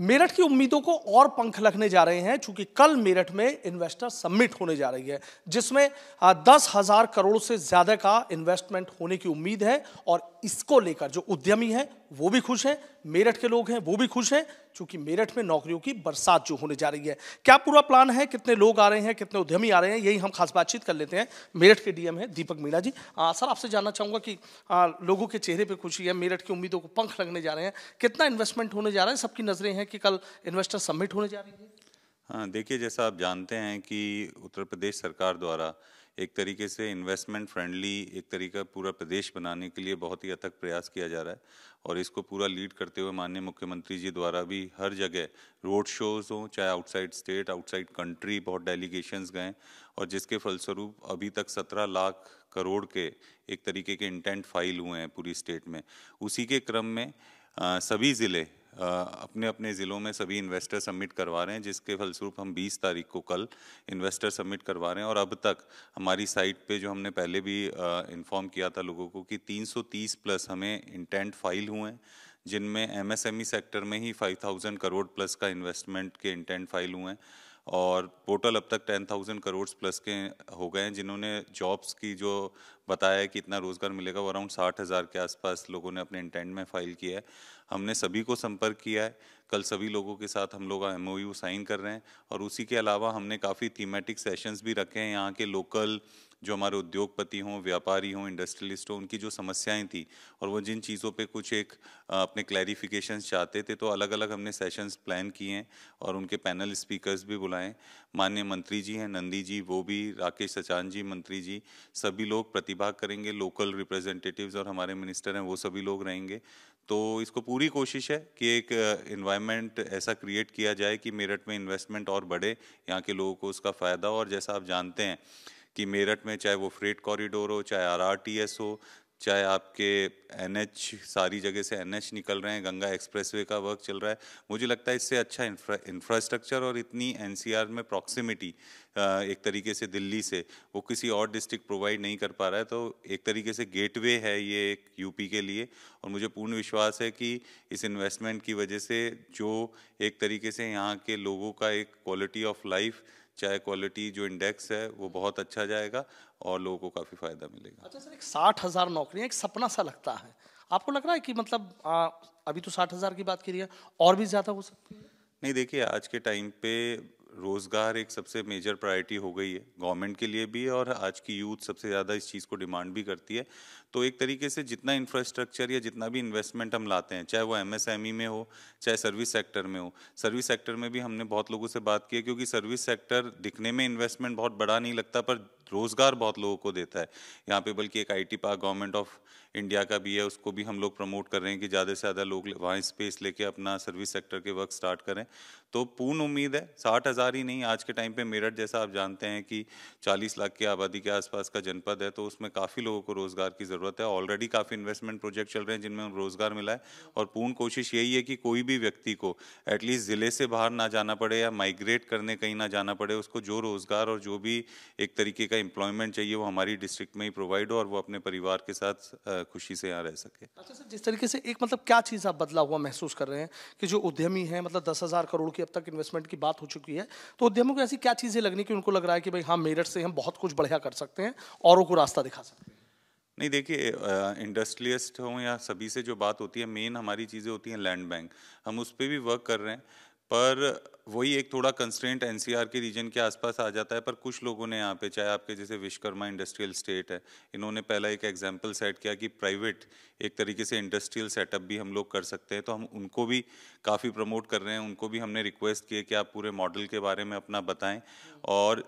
मेरठ की उम्मीदों को और पंख लगने जा रहे हैं क्योंकि कल मेरठ में इन्वेस्टर समिट होने जा रही है जिसमें दस हजार करोड़ से ज़्यादा का इन्वेस्टमेंट होने की उम्मीद है और इसको लेकर जो उद्यमी हैं वो भी खुश हैं मेरठ के लोग हैं वो भी खुश हैं क्योंकि मेरठ में नौकरियों की बरसात जो होने जा रही है क्या पूरा प्लान है कितने लोग आ रहे हैं कितने उद्यमी आ रहे हैं यही हम खास बातचीत कर लेते हैं मेरठ के डीएम हैं दीपक मीणा जी आ, सर आपसे जानना चाहूंगा कि आ, लोगों के चेहरे पर खुशी है मेरठ की उम्मीदों को पंख लगने जा रहे हैं कितना इन्वेस्टमेंट होने जा रहा है सबकी नज़रें हैं हैं कि कल इन्वेस्टर सबमिट होने जा रही है हाँ देखिए जैसा आप जानते हैं कि उत्तर प्रदेश सरकार द्वारा एक तरीके से इन्वेस्टमेंट फ्रेंडली एक तरीका पूरा प्रदेश बनाने के लिए बहुत ही अथक प्रयास किया जा रहा है और इसको पूरा लीड करते हुए माननीय मुख्यमंत्री जी द्वारा भी हर जगह रोड शोज़ हों चाहे आउटसाइड स्टेट आउटसाइड कंट्री बहुत डेलीगेशंस गए और जिसके फलस्वरूप अभी तक सत्रह लाख करोड़ के एक तरीके के इंटेंट फाइल हुए हैं पूरी स्टेट में उसी के क्रम में आ, सभी ज़िले अपने अपने ज़िलों में सभी इन्वेस्टर सबमिट करवा रहे हैं जिसके फलस्वरूप हम 20 तारीख को कल इन्वेस्टर सबमिट करवा रहे हैं और अब तक हमारी साइट पे जो हमने पहले भी इन्फॉर्म किया था लोगों को कि 330 प्लस हमें इंटेंट फाइल हुए हैं जिनमें एमएसएमई सेक्टर e में ही 5000 करोड़ प्लस का इन्वेस्टमेंट के इंटेंट फाइल हुए हैं और टोटल अब तक टेन थाउजेंड करोड़ प्लस के हो गए हैं जिन्होंने जॉब्स की जो बताया है कि इतना रोज़गार मिलेगा वो अराउंड साठ हज़ार के आसपास लोगों ने अपने इंटेंट में फ़ाइल किया है हमने सभी को संपर्क किया है कल सभी लोगों के साथ हम लोग एम साइन कर रहे हैं और उसी के अलावा हमने काफ़ी थीमेटिक सेशंस भी रखे हैं यहाँ के लोकल जो हमारे उद्योगपति हों व्यापारी हों इंडस्ट्रियलिस्ट हों उनकी जो समस्याएं थी और वो जिन चीज़ों पे कुछ एक अपने क्लैरिफिकेशन चाहते थे तो अलग अलग हमने सेशंस प्लान किए हैं और उनके पैनल स्पीकर्स भी बुलाए मान्य मंत्री जी हैं नंदी जी वो भी राकेश सचान जी मंत्री जी सभी लोग प्रतिभाग करेंगे लोकल रिप्रेजेंटेटिव्स और हमारे मिनिस्टर हैं वो सभी लोग रहेंगे तो इसको पूरी कोशिश है कि एक इन्वायरमेंट ऐसा क्रिएट किया जाए कि मेरठ में इन्वेस्टमेंट और बढ़े यहाँ के लोगों को उसका फ़ायदा और जैसा आप जानते हैं कि मेरठ में चाहे वो फ्रेट कॉरिडोर हो चाहे आर हो चाहे आपके एन सारी जगह से एन निकल रहे हैं गंगा एक्सप्रेसवे का वर्क चल रहा है मुझे लगता है इससे अच्छा इंफ्रास्ट्रक्चर और इतनी एनसीआर में प्रॉक्सिमिटी एक तरीके से दिल्ली से वो किसी और डिस्ट्रिक्ट प्रोवाइड नहीं कर पा रहा है तो एक तरीके से गेटवे है ये एक यूपी के लिए और मुझे पूर्ण विश्वास है कि इस इन्वेस्टमेंट की वजह से जो एक तरीके से यहाँ के लोगों का एक क्वालिटी ऑफ लाइफ चाय क्वालिटी जो इंडेक्स है वो बहुत अच्छा जाएगा और लोगों को काफ़ी फ़ायदा मिलेगा अच्छा सर एक साठ हज़ार नौकरियाँ एक सपना सा लगता है आपको लग रहा है कि मतलब आ, अभी तो साठ हज़ार की बात करिए और भी ज़्यादा हो सकती है नहीं देखिए आज के टाइम पे रोज़गार एक सबसे मेजर प्रायोरिटी हो गई है गवर्नमेंट के लिए भी और आज की यूथ सबसे ज़्यादा इस चीज़ को डिमांड भी करती है तो एक तरीके से जितना इंफ्रास्ट्रक्चर या जितना भी इन्वेस्टमेंट हम लाते हैं चाहे वो एमएसएमई e में हो चाहे सर्विस सेक्टर में हो सर्विस सेक्टर में भी हमने बहुत लोगों से बात की है क्योंकि सर्विस सेक्टर दिखने में इन्वेस्टमेंट बहुत बड़ा नहीं लगता पर रोज़गार बहुत लोगों को देता है यहाँ पे बल्कि एक IT park government of India का भी है उसको भी हम लोग प्रमोट कर रहे हैं कि ज़्यादा से ज़्यादा लोग वहाँ स्पेस लेके अपना सर्विस सेक्टर के वर्क स्टार्ट करें तो पूर्ण उम्मीद है साठ हज़ार ही नहीं आज के टाइम पे मेरठ जैसा आप जानते हैं कि चालीस लाख की आबादी के आसपास का जनपद है तो उसमें काफ़ी लोगों को रोज़गार की ज़रूरत है ऑलरेडी काफ़ी इन्वेस्टमेंट प्रोजेक्ट चल रहे हैं जिनमें रोज़गार मिला है और पूर्ण कोशिश यही है कि कोई भी व्यक्ति को एटलीस्ट ज़िले से बाहर ना जाना पड़े या माइग्रेट करने कहीं ना जाना पड़े उसको जो रोज़गार और जो भी एक तरीके का एम्प्लॉयमेंट चाहिए वो हमारी डिस्ट्रिक्ट में ही प्रोवाइड हो और वो अपने परिवार के साथ खुशी से यहाँ रह सके अच्छा सर जिस तरीके से एक मतलब क्या चीज़ आप बदला हुआ महसूस कर रहे हैं कि जो उद्यमी हैं मतलब दस हज़ार करोड़ की अब तक इन्वेस्टमेंट की बात हो चुकी है तो उद्यमों को ऐसी क्या चीज़ें लगनी कि उनको लग रहा है कि भाई हाँ मेरठ से हम बहुत कुछ बढ़िया कर सकते हैं औरों को रास्ता दिखा सकते हैं नहीं देखिए इंडस्ट्रियस्ट हों या सभी से जो बात होती है मेन हमारी चीज़ें होती हैं लैंड बैंक हम उस पर भी वर्क कर रहे हैं पर वही एक थोड़ा कंस्ट्रेंट एनसीआर के रीजन के आसपास आ जाता है पर कुछ लोगों ने यहाँ पे चाहे आपके जैसे विश्वकर्मा इंडस्ट्रियल स्टेट है इन्होंने पहला एक एग्जाम्पल सेट किया कि प्राइवेट एक तरीके से इंडस्ट्रियल सेटअप भी हम लोग कर सकते हैं तो हम उनको भी काफ़ी प्रमोट कर रहे हैं उनको भी हमने रिक्वेस्ट किए कि आप पूरे मॉडल के बारे में अपना बताएं और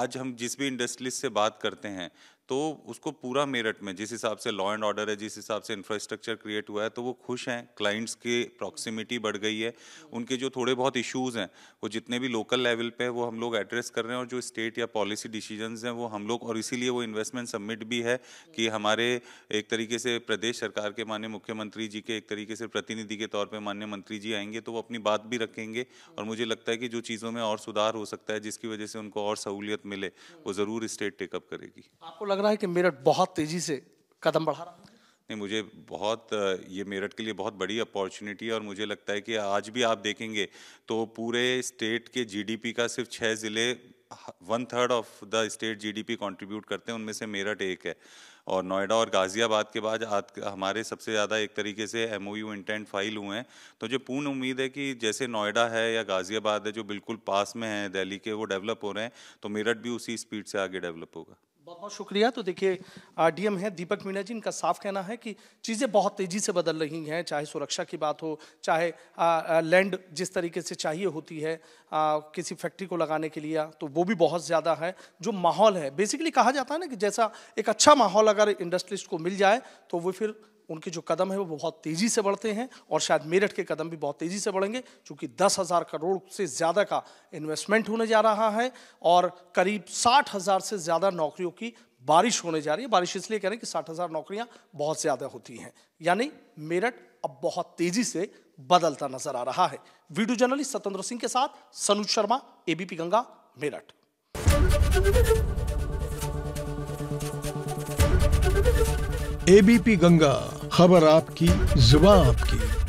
आज हम जिस भी इंडस्ट्रीज से बात करते हैं तो उसको पूरा मेरठ में जिस हिसाब से लॉ एंड ऑर्डर है जिस हिसाब से इंफ्रास्ट्रक्चर क्रिएट हुआ है तो वो खुश हैं क्लाइंट्स के प्रॉक्सिमिटी बढ़ गई है उनके जो थोड़े बहुत इश्यूज हैं वो जितने भी लोकल लेवल पे वो हम लोग एड्रेस कर रहे हैं और जो स्टेट या पॉलिसी डिसीजन हैं वो हम लोग और इसीलिए वो इन्वेस्टमेंट सबमिट भी है कि हमारे एक तरीके से प्रदेश सरकार के माननीय मुख्यमंत्री जी के एक तरीके से प्रतिनिधि के तौर पर मान्य मंत्री जी आएंगे तो वो अपनी बात भी रखेंगे और मुझे लगता है कि जो चीज़ों में और सुधार हो सकता है जिसकी वजह से उनको और सहूलियत मिले वो ज़रूर स्टेट टेकअप करेगी आपको लग रहा है कि मेरठ बहुत तेजी से कदम बढ़ा रहा है नहीं मुझे बहुत ये मेरठ के लिए बहुत बड़ी अपॉर्चुनिटी है और मुझे लगता है कि आज भी आप देखेंगे तो पूरे स्टेट के जीडीपी का सिर्फ छः ज़िले one third of the state GDP contribute करते हैं उनमें से मेरठ एक है और नोएडा और गाज़ियाबाद के बाद आज हमारे सबसे ज़्यादा एक तरीके से M O U intent file हुए हैं तो जो पूर्ण उम्मीद है कि जैसे नोएडा है या गाज़ियाबाद है जो बिल्कुल पास में है दिल्ली के वो डेवलप हो रहे हैं तो मेरठ भी उसी स्पीड से आगे डेवलप होगा बहुत बहुत शुक्रिया तो देखिए डीएम है दीपक मीणा जी इनका साफ कहना है कि चीज़ें बहुत तेज़ी से बदल रही हैं चाहे सुरक्षा की बात हो चाहे आ, आ, लैंड जिस तरीके से चाहिए होती है आ, किसी फैक्ट्री को लगाने के लिए तो वो भी बहुत ज़्यादा है जो माहौल है बेसिकली कहा जाता है ना कि जैसा एक अच्छा माहौल अगर इंडस्ट्रीज को मिल जाए तो वो फिर उनके जो कदम है वो बहुत तेज़ी से बढ़ते हैं और शायद मेरठ के कदम भी बहुत तेज़ी से बढ़ेंगे क्योंकि दस हज़ार करोड़ से ज़्यादा का इन्वेस्टमेंट होने जा रहा है और करीब साठ हज़ार से ज़्यादा नौकरियों की बारिश होने जा रही है बारिश इसलिए कह रहे हैं कि साठ हज़ार नौकरियाँ बहुत ज़्यादा होती हैं यानी मेरठ अब बहुत तेज़ी से बदलता नजर आ रहा है वीडियो जर्नलिस्ट सतेंद्र सिंह के साथ सनुज शर्मा एबीपी गंगा मेरठ एबीपी गंगा खबर आपकी जुबा आपकी